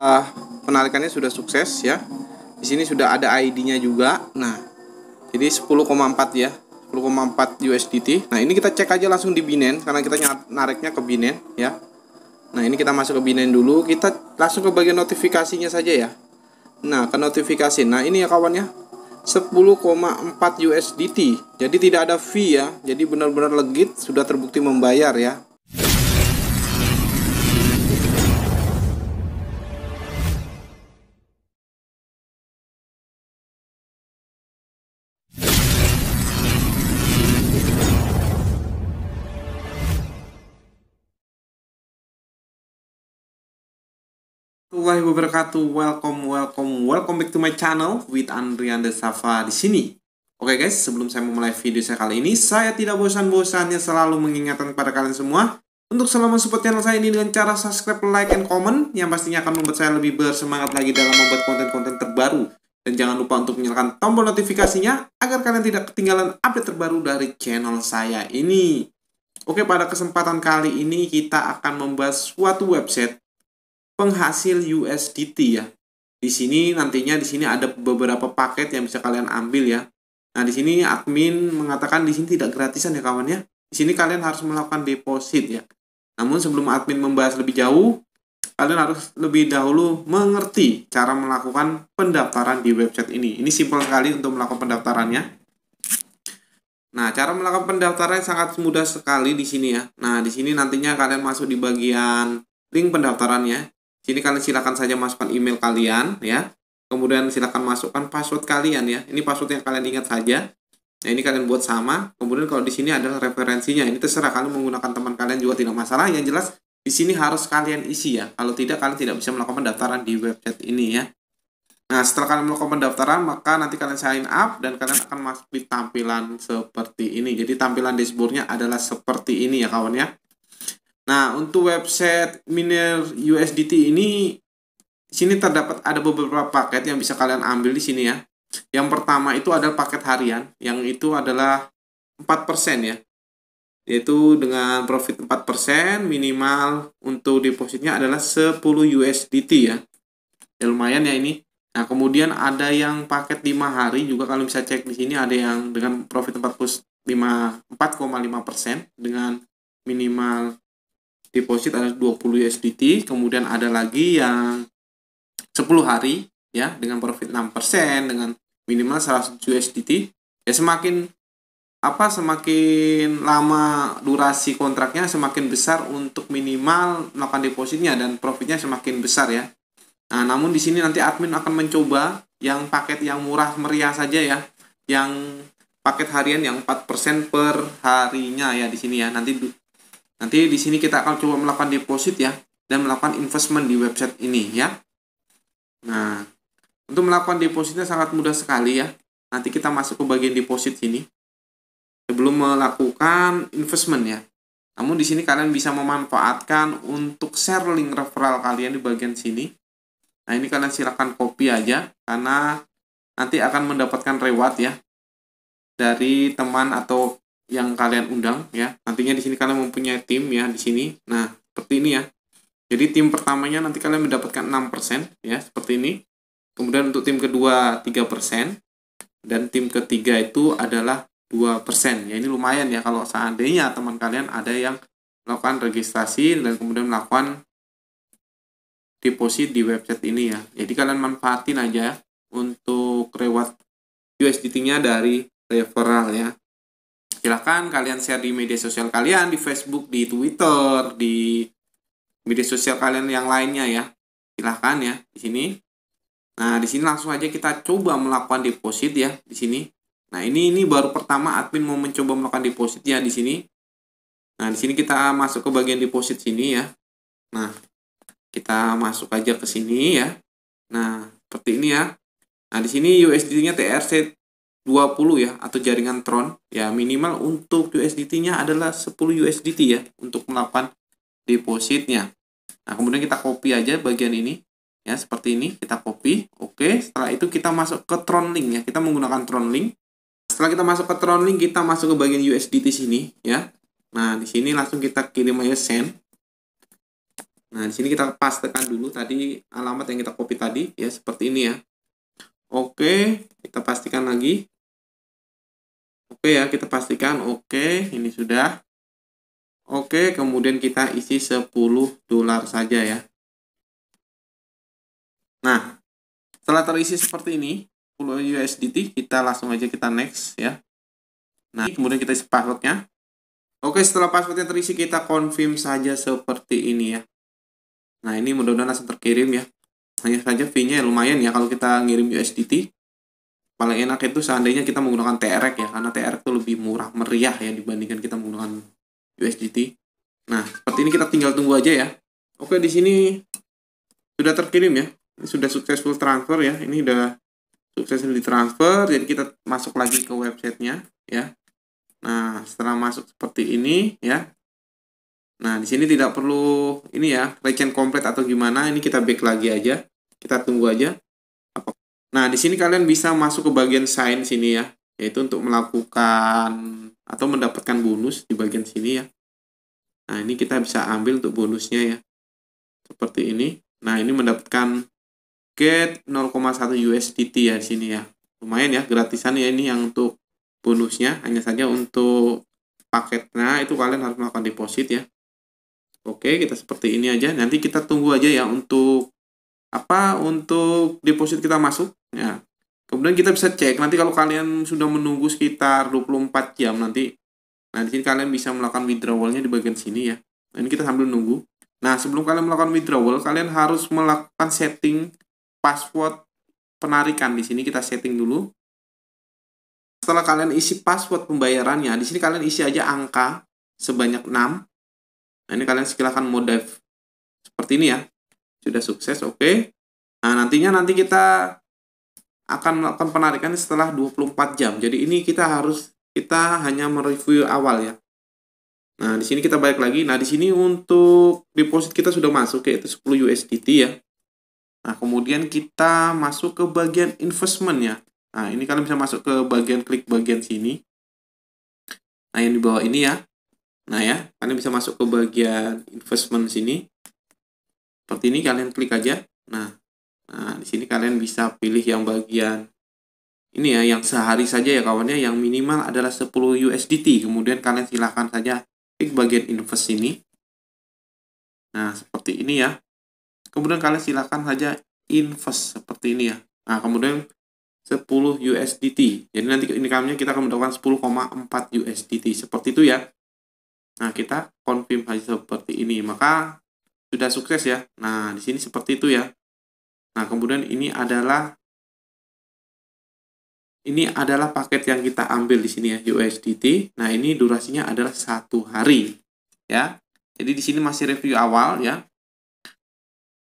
uh, penarikannya sudah sukses ya di sini sudah ada ID-nya juga nah jadi 10,4 ya 10,4 USDT nah ini kita cek aja langsung di Binance karena kita nariknya ke Binance ya nah ini kita masuk ke Binance dulu kita langsung ke bagian notifikasinya saja ya nah ke notifikasi nah ini ya kawannya 10,4 USDT jadi tidak ada fee ya jadi benar-benar legit sudah terbukti membayar ya warahmatullahi wabarakatuh. Welcome, welcome, welcome back to my channel with Andrian Safa di sini. Oke okay guys, sebelum saya memulai video saya kali ini, saya tidak bosan-bosannya selalu mengingatkan kepada kalian semua untuk selalu support channel saya ini dengan cara subscribe, like, and comment yang pastinya akan membuat saya lebih bersemangat lagi dalam membuat konten-konten terbaru. Dan jangan lupa untuk menyalakan tombol notifikasinya agar kalian tidak ketinggalan update terbaru dari channel saya ini. Oke, pada kesempatan kali ini kita akan membahas suatu website penghasil USDT ya. Di sini nantinya di sini ada beberapa paket yang bisa kalian ambil ya. Nah, di sini admin mengatakan di sini tidak gratisan ya kawan ya. Di sini kalian harus melakukan deposit ya. Namun sebelum admin membahas lebih jauh, kalian harus lebih dahulu mengerti cara melakukan pendaftaran di website ini. Ini simpel sekali untuk melakukan pendaftarannya. Nah, cara melakukan pendaftaran sangat mudah sekali di sini ya. Nah, di sini nantinya kalian masuk di bagian link pendaftarannya. Jadi kalian silakan saja masukkan email kalian ya. Kemudian silakan masukkan password kalian ya. Ini password yang kalian ingat saja. Nah, ini kalian buat sama. Kemudian kalau di sini adalah referensinya. Ini terserah kalian menggunakan teman kalian juga tidak masalah. Yang jelas di sini harus kalian isi ya. Kalau tidak kalian tidak bisa melakukan pendaftaran di website ini ya. Nah, setelah kalian melakukan pendaftaran, maka nanti kalian sign up dan kalian akan masuk di tampilan seperti ini. Jadi tampilan dashboardnya adalah seperti ini ya kawan ya. Nah, untuk website Miner USDT ini sini terdapat ada beberapa paket yang bisa kalian ambil di sini ya. Yang pertama itu adalah paket harian, yang itu adalah 4% ya. Yaitu dengan profit 4%, minimal untuk depositnya adalah 10 USDT ya. ya lumayan ya ini. Nah, kemudian ada yang paket 5 hari juga kalian bisa cek di sini ada yang dengan profit 45 4,5% dengan minimal deposit ada 20 USDT, kemudian ada lagi yang 10 hari ya dengan profit 6% dengan minimal 100 USDT. Ya semakin apa semakin lama durasi kontraknya semakin besar untuk minimal melakukan depositnya dan profitnya semakin besar ya. Nah, namun di sini nanti admin akan mencoba yang paket yang murah meriah saja ya, yang paket harian yang 4% per harinya ya di sini ya. Nanti Nanti di sini kita akan coba melakukan deposit ya dan melakukan investment di website ini ya. Nah, untuk melakukan depositnya sangat mudah sekali ya. Nanti kita masuk ke bagian deposit sini sebelum melakukan investment ya. Namun di sini kalian bisa memanfaatkan untuk share link referral kalian di bagian sini. Nah, ini kalian silakan copy aja karena nanti akan mendapatkan reward ya dari teman atau yang kalian undang ya. Nantinya di sini kalian mempunyai tim ya di sini. Nah, seperti ini ya. Jadi tim pertamanya nanti kalian mendapatkan 6% ya, seperti ini. Kemudian untuk tim kedua 3% dan tim ketiga itu adalah 2%. Ya ini lumayan ya kalau seandainya teman kalian ada yang melakukan registrasi dan kemudian melakukan deposit di website ini ya. Jadi kalian manfaatin aja untuk reward USDT-nya dari referral ya silahkan kalian share di media sosial kalian di Facebook di Twitter di media sosial kalian yang lainnya ya silahkan ya di sini nah di sini langsung aja kita coba melakukan deposit ya di sini nah ini ini baru pertama admin mau mencoba melakukan deposit ya di sini nah di sini kita masuk ke bagian deposit sini ya nah kita masuk aja ke sini ya nah seperti ini ya nah di sini USD-nya TRC 20 ya atau jaringan Tron ya minimal untuk USDT-nya adalah 10 USDT ya untuk melakukan depositnya. Nah, kemudian kita copy aja bagian ini ya seperti ini kita copy. Oke, setelah itu kita masuk ke Tron Link ya. Kita menggunakan Tron Link. Setelah kita masuk ke Tron Link, kita masuk ke bagian USDT sini ya. Nah, di sini langsung kita kirim aja send. Nah, di sini kita pastekan dulu tadi alamat yang kita copy tadi ya seperti ini ya. Oke, kita pastikan lagi. Oke ya kita pastikan oke ini sudah oke okay, kemudian kita isi 10 dolar saja ya nah setelah terisi seperti ini 10 USDT kita langsung aja kita next ya nah kemudian kita isi passwordnya oke okay, setelah passwordnya terisi kita confirm saja seperti ini ya nah ini mudah-mudahan langsung terkirim ya hanya saja fee-nya lumayan ya kalau kita ngirim USDT paling enak itu seandainya kita menggunakan TRX ya karena TRX itu lebih murah meriah ya dibandingkan kita menggunakan USDT. Nah, seperti ini kita tinggal tunggu aja ya. Oke, di sini sudah terkirim ya. Ini sudah successful transfer ya. Ini sudah successful transfer Jadi kita masuk lagi ke websitenya ya. Nah, setelah masuk seperti ini ya. Nah, di sini tidak perlu ini ya, recent complete atau gimana. Ini kita back lagi aja. Kita tunggu aja. Nah, di sini kalian bisa masuk ke bagian sign sini ya, yaitu untuk melakukan atau mendapatkan bonus di bagian sini ya. Nah, ini kita bisa ambil untuk bonusnya ya. Seperti ini. Nah, ini mendapatkan get 0,1 USDT ya di sini ya. Lumayan ya, gratisan ya ini yang untuk bonusnya. Hanya saja untuk paketnya itu kalian harus melakukan deposit ya. Oke, kita seperti ini aja. Nanti kita tunggu aja ya untuk apa untuk deposit kita masuk Ya. Kemudian kita bisa cek nanti kalau kalian sudah menunggu sekitar 24 jam nanti nah di sini kalian bisa melakukan withdrawalnya di bagian sini ya. Nah, ini kita sambil nunggu. Nah, sebelum kalian melakukan withdrawal, kalian harus melakukan setting password penarikan di sini kita setting dulu. Setelah kalian isi password pembayarannya, di sini kalian isi aja angka sebanyak 6. Nah, ini kalian silakan mode seperti ini ya. Sudah sukses, oke. Okay. Nah, nantinya nanti kita akan melakukan penarikan setelah 24 jam. Jadi ini kita harus kita hanya mereview awal ya. Nah, di sini kita balik lagi. Nah, di sini untuk deposit kita sudah masuk yaitu 10 USDT ya. Nah, kemudian kita masuk ke bagian investment ya. Nah, ini kalian bisa masuk ke bagian klik bagian sini. Nah, yang di bawah ini ya. Nah, ya, kalian bisa masuk ke bagian investment sini. Seperti ini kalian klik aja. Nah, di sini kalian bisa pilih yang bagian ini ya yang sehari saja ya kawannya yang minimal adalah 10 USDT kemudian kalian silahkan saja klik bagian invest ini nah seperti ini ya kemudian kalian silahkan saja invest seperti ini ya nah kemudian 10 USDT jadi nanti ini nya kita akan mendapatkan 10,4 USDT seperti itu ya nah kita confirm saja seperti ini maka sudah sukses ya nah di sini seperti itu ya Nah, kemudian ini adalah ini adalah paket yang kita ambil di sini ya USDT. Nah, ini durasinya adalah satu hari ya. Jadi di sini masih review awal ya.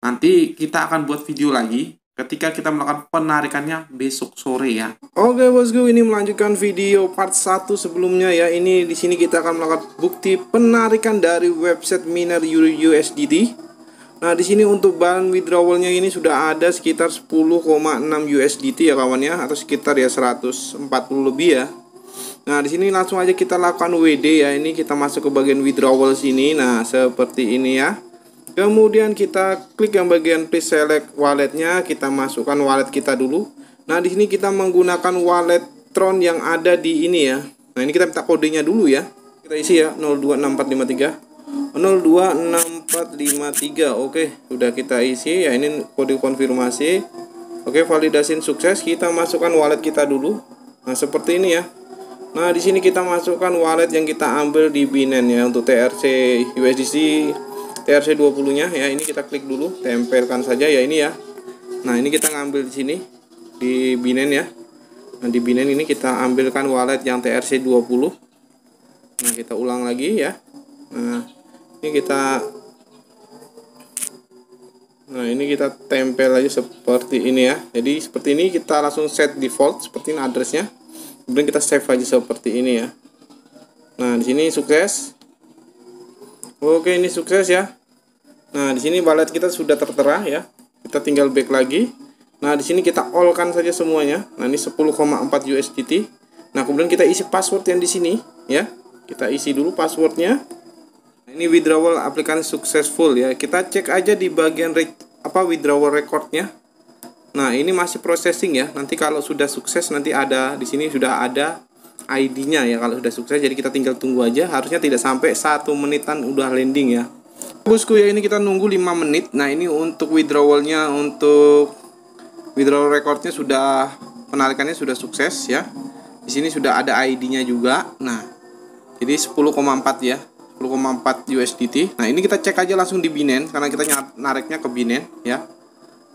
Nanti kita akan buat video lagi ketika kita melakukan penarikannya besok sore ya. Oke bosku, ini melanjutkan video part 1 sebelumnya ya. Ini di sini kita akan melakukan bukti penarikan dari website miner USDT. Nah, di sini untuk bahan withdrawalnya ini sudah ada sekitar 10,6 USDT ya kawan ya atau sekitar ya 140 lebih ya. Nah, di sini langsung aja kita lakukan WD ya. Ini kita masuk ke bagian withdrawal sini. Nah, seperti ini ya. Kemudian kita klik yang bagian please select walletnya, kita masukkan wallet kita dulu. Nah, di sini kita menggunakan wallet Tron yang ada di ini ya. Nah, ini kita minta kodenya dulu ya. Kita isi ya 026453 026 453 oke sudah kita isi ya ini kode konfirmasi oke validasi sukses kita masukkan wallet kita dulu nah seperti ini ya nah di sini kita masukkan wallet yang kita ambil di binen ya untuk TRC USDC TRC 20 nya ya ini kita klik dulu tempelkan saja ya ini ya nah ini kita ngambil di sini di binen ya nah di binen ini kita ambilkan wallet yang TRC 20 nah kita ulang lagi ya nah ini kita Nah ini kita tempel aja seperti ini ya Jadi seperti ini kita langsung set default seperti ini addressnya Kemudian kita save aja seperti ini ya Nah di sini sukses Oke ini sukses ya Nah di sini balet kita sudah tertera ya Kita tinggal back lagi Nah di sini kita all kan saja semuanya Nah ini 10,4 USDT Nah kemudian kita isi password yang di sini ya Kita isi dulu passwordnya ini withdrawal aplikan successful ya. Kita cek aja di bagian re apa withdrawal recordnya. Nah, ini masih processing ya. Nanti kalau sudah sukses nanti ada di sini sudah ada ID-nya ya kalau sudah sukses. Jadi kita tinggal tunggu aja. Harusnya tidak sampai satu menitan udah landing ya. Bosku ya ini kita nunggu 5 menit. Nah, ini untuk withdrawalnya untuk withdrawal recordnya sudah penarikannya sudah sukses ya. Di sini sudah ada ID-nya juga. Nah, jadi 10,4 ya. 10,4 USDT. Nah, ini kita cek aja langsung di Binance karena kita nariknya ke Binance ya.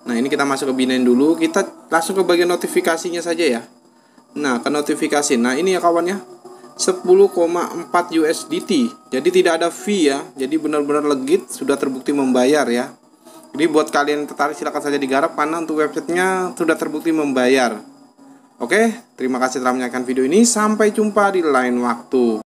Nah, ini kita masuk ke Binance dulu. Kita langsung ke bagian notifikasinya saja ya. Nah, ke notifikasi. Nah, ini ya kawannya 10,4 USDT. Jadi tidak ada fee ya. Jadi benar-benar legit sudah terbukti membayar ya. Jadi buat kalian yang tertarik silahkan saja digarap karena untuk websitenya sudah terbukti membayar. Oke, terima kasih telah menyaksikan video ini. Sampai jumpa di lain waktu.